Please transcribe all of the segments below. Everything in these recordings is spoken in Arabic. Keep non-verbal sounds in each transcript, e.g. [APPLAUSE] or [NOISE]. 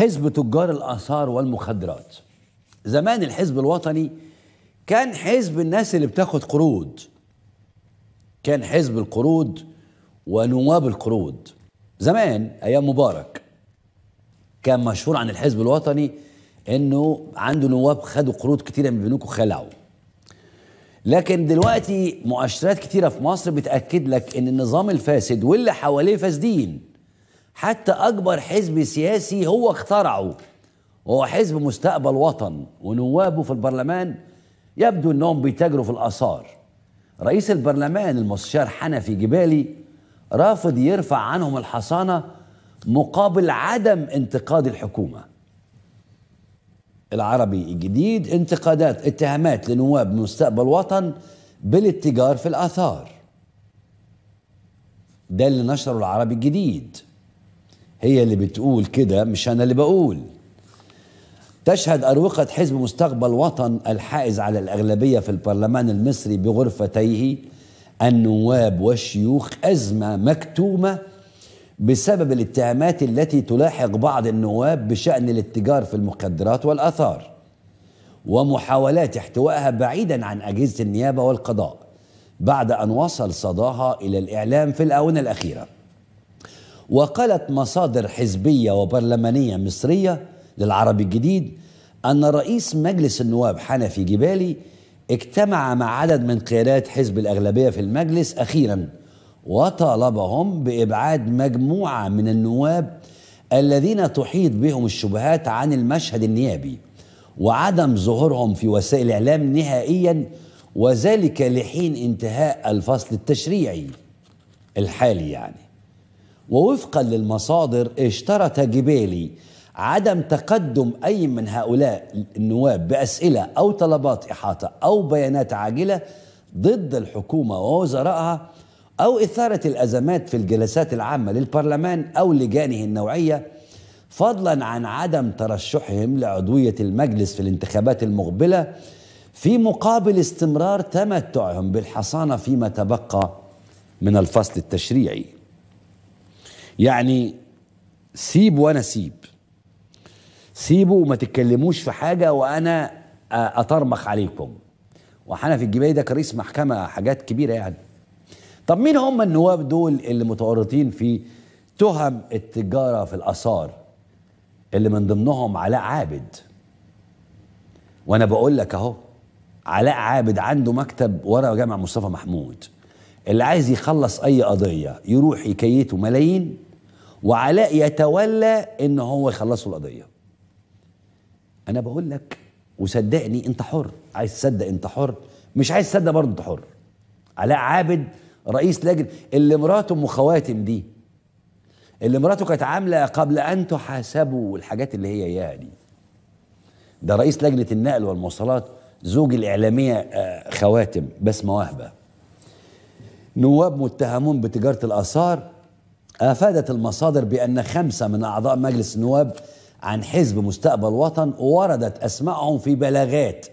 حزب تجار الآثار والمخدرات زمان الحزب الوطني كان حزب الناس اللي بتاخد قروض كان حزب القروض ونواب القروض زمان أيام مبارك كان مشهور عن الحزب الوطني انه عنده نواب خدوا قروض كتيرة من بنوك وخلعوا لكن دلوقتي مؤشرات كتيرة في مصر بتأكد لك ان النظام الفاسد واللي حواليه فاسدين حتى أكبر حزب سياسي هو اخترعه وهو حزب مستقبل وطن ونوابه في البرلمان يبدو أنهم بيتاجروا في الآثار رئيس البرلمان المستشار حنفي جبالي رافض يرفع عنهم الحصانة مقابل عدم انتقاد الحكومة العربي الجديد انتقادات اتهامات لنواب مستقبل وطن بالاتجار في الآثار ده اللي نشره العربي الجديد هي اللي بتقول كده مش أنا اللي بقول تشهد أروقة حزب مستقبل وطن الحائز على الأغلبية في البرلمان المصري بغرفتيه النواب والشيوخ أزمة مكتومة بسبب الاتهامات التي تلاحق بعض النواب بشأن الاتجار في المخدرات والآثار ومحاولات احتوائها بعيدا عن أجهزة النيابة والقضاء بعد أن وصل صداها إلى الإعلام في الآونة الأخيرة وقالت مصادر حزبية وبرلمانية مصرية للعربي الجديد أن رئيس مجلس النواب حنفي جبالي اجتمع مع عدد من قيادات حزب الأغلبية في المجلس أخيرا وطالبهم بإبعاد مجموعة من النواب الذين تحيط بهم الشبهات عن المشهد النيابي وعدم ظهورهم في وسائل الإعلام نهائيا وذلك لحين انتهاء الفصل التشريعي الحالي يعني ووفقا للمصادر اشترط جبالي عدم تقدم أي من هؤلاء النواب بأسئلة أو طلبات إحاطة أو بيانات عاجلة ضد الحكومة ووزرائها أو إثارة الأزمات في الجلسات العامة للبرلمان أو لجانه النوعية فضلا عن عدم ترشحهم لعضوية المجلس في الانتخابات المقبلة في مقابل استمرار تمتعهم بالحصانة فيما تبقى من الفصل التشريعي يعني سيب وانا سيب سيبوا وما تتكلموش في حاجه وانا اطرمخ عليكم وحنفي الجبايه ده كرئيس محكمه حاجات كبيره يعني طب مين هم النواب دول اللي متورطين في تهم التجاره في الاثار اللي من ضمنهم علاء عابد وانا بقول لك اهو علاء عابد عنده مكتب ورا جامع مصطفى محمود اللي عايز يخلص اي قضيه يروح يكيته ملايين وعلاء يتولى ان هو يخلصوا القضيه انا بقول لك وصدقني انت حر عايز تصدق انت حر مش عايز تصدق برضه انت حر علاء عابد رئيس لجنه اللي مراته ام خواتم دي اللي مراته كانت عامله قبل ان تحاسبوا والحاجات اللي هي دي ده رئيس لجنه النقل والمواصلات زوج الاعلاميه آه، خواتم بسمه وهبه نواب متهمون بتجاره الاثار أفادت المصادر بأن خمسة من أعضاء مجلس النواب عن حزب مستقبل وطن وردت أسمائهم في بلاغات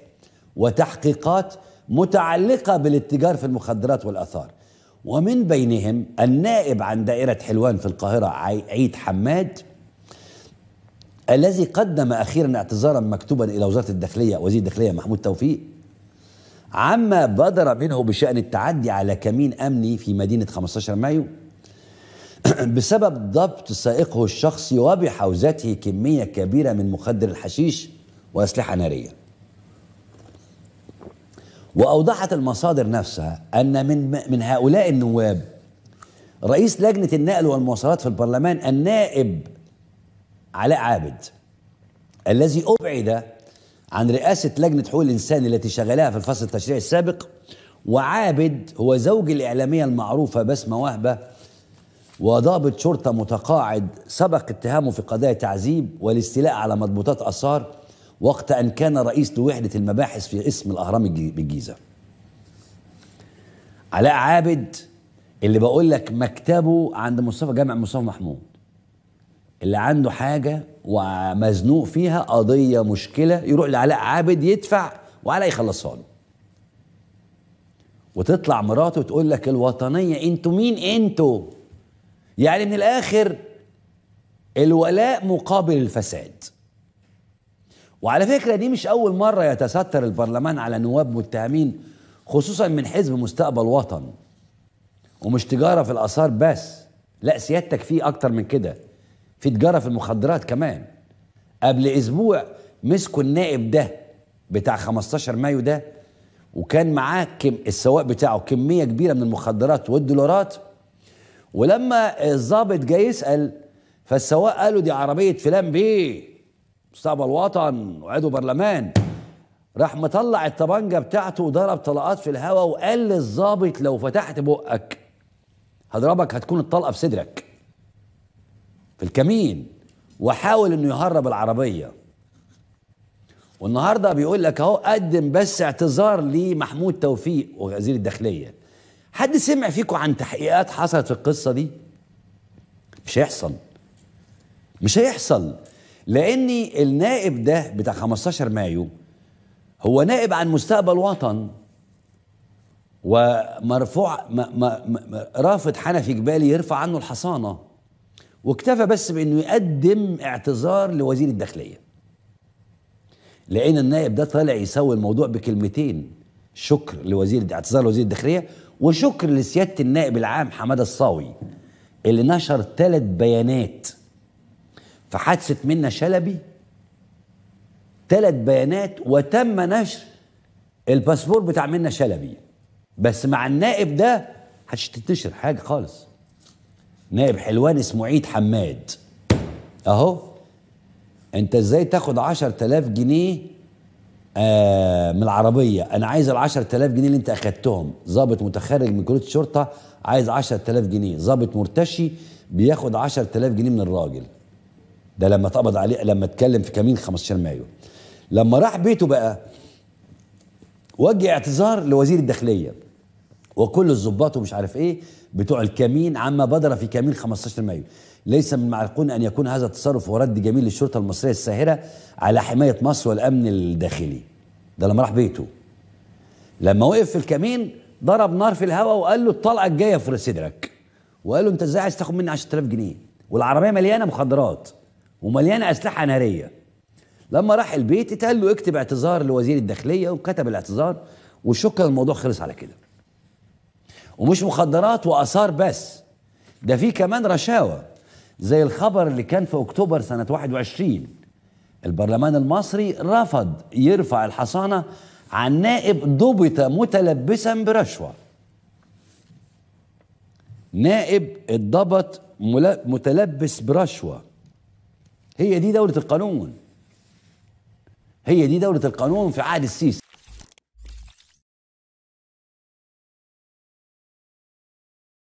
وتحقيقات متعلقة بالاتجار في المخدرات والأثار ومن بينهم النائب عن دائرة حلوان في القاهرة عيد حماد الذي قدم أخيرا اعتذارا مكتوبا إلى وزارة الداخلية وزير الداخلية محمود توفيق عما بدر منه بشأن التعدي على كمين أمني في مدينة 15 مايو [CLEARS THROAT] بسبب ضبط سائقه الشخصي وبحوزته كمية كبيرة من مخدر الحشيش وأسلحة نارية وأوضحت المصادر نفسها أن من, من هؤلاء النواب رئيس لجنة النقل والمواصلات في البرلمان النائب علاء عابد الذي أبعد عن رئاسة لجنة حقوق الإنسان التي شغلها في الفصل التشريعي السابق وعابد هو زوج الإعلامية المعروفة بسمة وهبة وضابط شرطة متقاعد سبق اتهامه في قضايا تعذيب والاستيلاء على مضبوطات أثار وقت أن كان رئيس لوحدة المباحث في اسم الأهرام بالجيزة علاء عابد اللي بقول لك مكتبه عند مصطفى جامع مصطفى محمود اللي عنده حاجة ومزنوق فيها قضية مشكلة يروح لعلاء عابد يدفع وعلاء يخلصها له وتطلع مراته وتقول لك الوطنية انتوا مين انتوا يعني من الاخر الولاء مقابل الفساد وعلى فكره دي مش اول مره يتستر البرلمان على نواب متهمين خصوصا من حزب مستقبل وطن ومش تجاره في الاثار بس لا سيادتك فيه اكتر من كده في تجاره في المخدرات كمان قبل اسبوع مسكوا النائب ده بتاع 15 مايو ده وكان معاه كم السواق بتاعه كميه كبيره من المخدرات والدولارات ولما الظابط جاي يسال فالسواق قال له دي عربيه فلان بيه مستقبل وطن وعضو برلمان راح مطلع الطبنجه بتاعته وضرب طلقات في الهواء وقال للظابط لو فتحت بقك هضربك هتكون الطلقه في صدرك في الكمين وحاول انه يهرب العربيه والنهارده بيقول لك اهو قدم بس اعتذار لمحمود توفيق وزير الداخليه حد سمع فيكم عن تحقيقات حصلت في القصة دي مش هيحصل مش هيحصل لان النائب ده بتاع 15 مايو هو نائب عن مستقبل وطن ومرفوع ما ما ما رافض حنفي جبالي يرفع عنه الحصانه واكتفى بس بانه يقدم اعتذار لوزير الداخليه لقينا النائب ده طالع يسوي الموضوع بكلمتين شكر لوزير اعتذار لوزير الداخليه وشكر لسياده النائب العام حماده الصاوي اللي نشر ثلاث بيانات في حادثه منى شلبي ثلاث بيانات وتم نشر الباسبور بتاع منى شلبي بس مع النائب ده هتنتشر حاجه خالص نائب حلوان اسمه عيد حماد اهو انت ازاي تاخد عشر تلاف جنيه آه، من العربيه انا عايز ال 10000 جنيه اللي انت اخدتهم ظابط متخرج من كليه الشرطه عايز 10000 جنيه ظابط مرتشي بياخد 10000 جنيه من الراجل ده لما اتقبض عليه لما اتكلم في كمين 15 مايو لما راح بيته بقى وجه اعتذار لوزير الداخليه وكل الظباط ومش عارف ايه بتوع الكمين عما بدر في كمين 15 مايو ليس من المعقول ان يكون هذا التصرف هو رد جميل للشرطه المصريه الساهره على حمايه مصر والامن الداخلي ده لما راح بيته لما وقف في الكمين ضرب نار في الهواء وقال له الطلقه الجايه في صدرك وقال له انت ازاي عايز تاخد مني 10000 جنيه والعربيه مليانه مخدرات ومليانه اسلحه ناريه لما راح البيت اتقال له اكتب اعتذار لوزير الداخليه وكتب الاعتذار وشكرا الموضوع خلص على كده ومش مخدرات واثار بس ده في كمان رشاوى زي الخبر اللي كان في اكتوبر سنه 21 البرلمان المصري رفض يرفع الحصانه عن نائب ضبط متلبسا برشوه نائب اتضبط متلبس برشوه هي دي دوله القانون هي دي دوله القانون في عهد السيسي